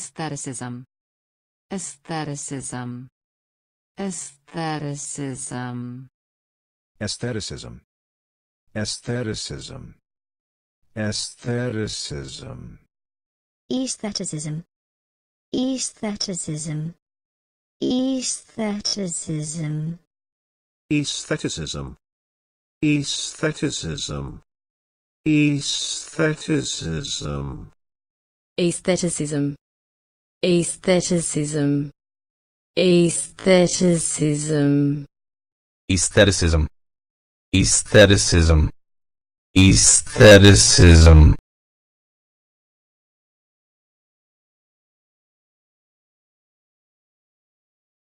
Aestheticism. Aestheticism. Aestheticism. Aestheticism. Aestheticism. Aestheticism. Aestheticism. Aestheticism. Aestheticism. Aestheticism. Aestheticism. Aestheticism. Aestheticism. Aestheticism. Aestheticism. Aestheticism. Aestheticism. Aestheticism.